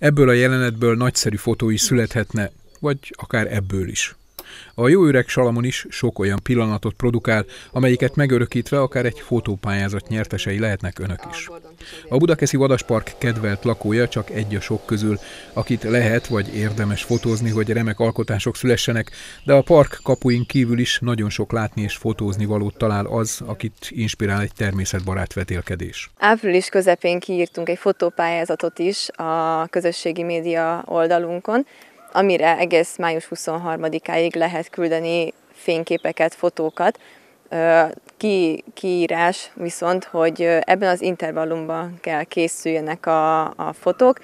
Ebből a jelenetből nagyszerű fotó is születhetne, vagy akár ebből is. A jó öreg Salamon is sok olyan pillanatot produkál, amelyiket megörökítve akár egy fotópályázat nyertesei lehetnek önök is. A Budakeszi Vadaspark kedvelt lakója csak egy a sok közül, akit lehet vagy érdemes fotózni, hogy remek alkotások szülessenek, de a park kapuin kívül is nagyon sok látni és fotózni valót talál az, akit inspirál egy természetbarát vetélkedés. Április közepén kiírtunk egy fotópályázatot is a közösségi média oldalunkon, amire egész május 23-áig lehet küldeni fényképeket, fotókat. Ki, kiírás viszont, hogy ebben az intervallumban kell készüljenek a, a fotók,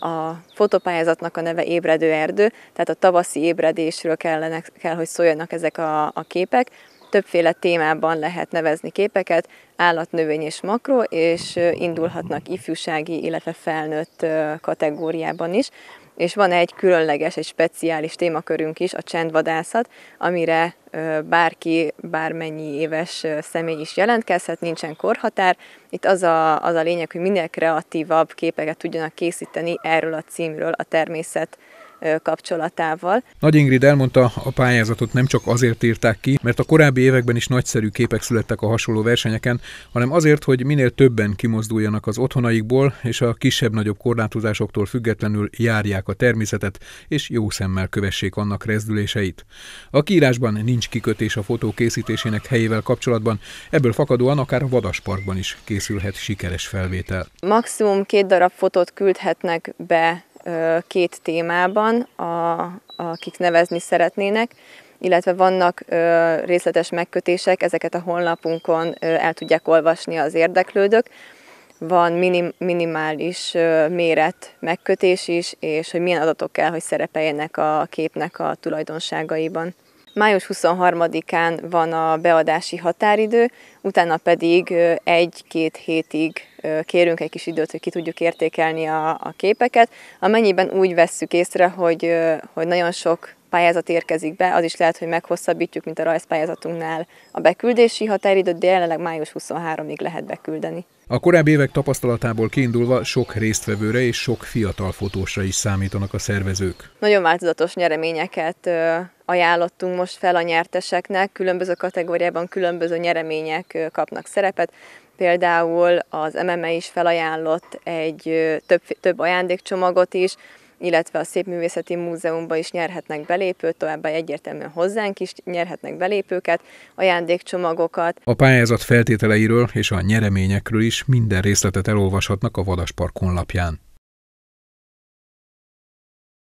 a fotópályázatnak a neve Ébredő Erdő, tehát a tavaszi ébredésről kellene, kell, hogy szóljanak ezek a, a képek. Többféle témában lehet nevezni képeket, állat, növény és makro, és indulhatnak ifjúsági, illetve felnőtt kategóriában is és van egy különleges, egy speciális témakörünk is, a csendvadászat, amire bárki, bármennyi éves személy is jelentkezhet, nincsen korhatár. Itt az a, az a lényeg, hogy minél kreatívabb képeket tudjanak készíteni erről a címről, a természet kapcsolatával. Nagy Ingrid elmondta, a pályázatot nem csak azért írták ki, mert a korábbi években is nagyszerű képek születtek a hasonló versenyeken, hanem azért, hogy minél többen kimozduljanak az otthonaikból, és a kisebb-nagyobb korlátozásoktól függetlenül járják a természetet, és jó szemmel kövessék annak rezdüléseit. A kiírásban nincs kikötés a fotó készítésének helyével kapcsolatban, ebből fakadóan akár a vadasparkban is készülhet sikeres felvétel. Maximum két darab fotót küldhetnek be két témában, a, akik nevezni szeretnének, illetve vannak részletes megkötések, ezeket a honlapunkon el tudják olvasni az érdeklődők. Van minim, minimális méret megkötés is, és hogy milyen adatok kell, hogy szerepeljenek a képnek a tulajdonságaiban. Május 23-án van a beadási határidő, utána pedig egy-két hétig kérünk egy kis időt, hogy ki tudjuk értékelni a, a képeket. Amennyiben úgy vesszük észre, hogy, hogy nagyon sok pályázat érkezik be, az is lehet, hogy meghosszabbítjuk, mint a rajzpályázatunknál a beküldési határidőt, de jelenleg május 23-ig lehet beküldeni. A korábbi évek tapasztalatából kiindulva sok résztvevőre és sok fiatal fotósra is számítanak a szervezők. Nagyon változatos nyereményeket ajánlottunk most fel a nyerteseknek, különböző kategóriában különböző nyeremények kapnak szerepet, például az MME is felajánlott egy több, több ajándékcsomagot is, illetve a Szépművészeti Múzeumban is nyerhetnek belépőt, továbbá egyértelműen hozzánk is nyerhetnek belépőket, ajándékcsomagokat. A pályázat feltételeiről és a nyereményekről is minden részletet elolvashatnak a Vadaspark honlapján.